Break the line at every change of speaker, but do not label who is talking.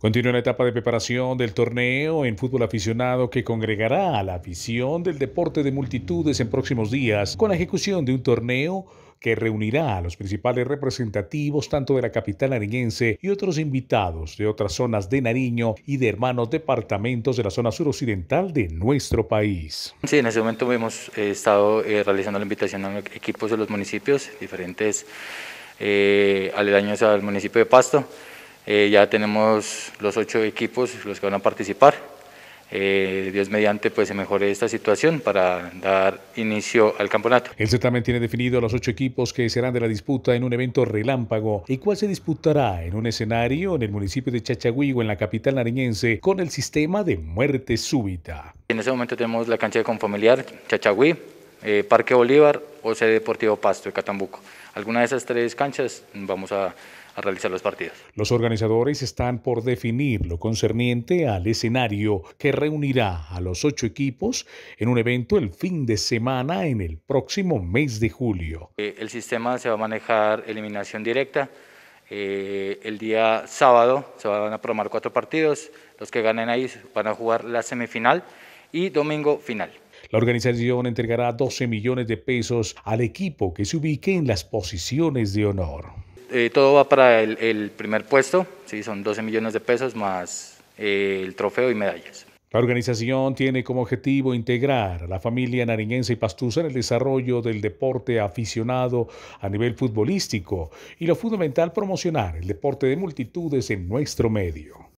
Continúa la etapa de preparación del torneo en fútbol aficionado que congregará a la afición del deporte de multitudes en próximos días con la ejecución de un torneo que reunirá a los principales representativos tanto de la capital nariñense y otros invitados de otras zonas de Nariño y de hermanos departamentos de la zona suroccidental de nuestro país.
Sí, en este momento hemos eh, estado eh, realizando la invitación a equipos de los municipios diferentes eh, aledaños al municipio de Pasto. Eh, ya tenemos los ocho equipos los que van a participar. Eh, Dios mediante, pues se mejore esta situación para dar inicio al campeonato.
El certamen tiene definido los ocho equipos que serán de la disputa en un evento relámpago, y cuál se disputará en un escenario en el municipio de o en la capital nariñense, con el sistema de muerte súbita.
En ese momento tenemos la cancha de Confamiliar, Chachagüí, eh, Parque Bolívar o Sede Deportivo Pasto de Catambuco. Alguna de esas tres canchas vamos a a realizar los partidos.
Los organizadores están por definir lo concerniente al escenario que reunirá a los ocho equipos en un evento el fin de semana en el próximo mes de julio.
Eh, el sistema se va a manejar eliminación directa. Eh, el día sábado se van a programar cuatro partidos. Los que ganen ahí van a jugar la semifinal y domingo final.
La organización entregará 12 millones de pesos al equipo que se ubique en las posiciones de honor.
Eh, todo va para el, primer puesto, sí, son 12 millones de pesos más eh, el trofeo y medallas.
La organización tiene como objetivo integrar a la familia nariñense y pastusa en el desarrollo del deporte aficionado a nivel futbolístico y lo fundamental promocionar el deporte de multitudes en nuestro medio.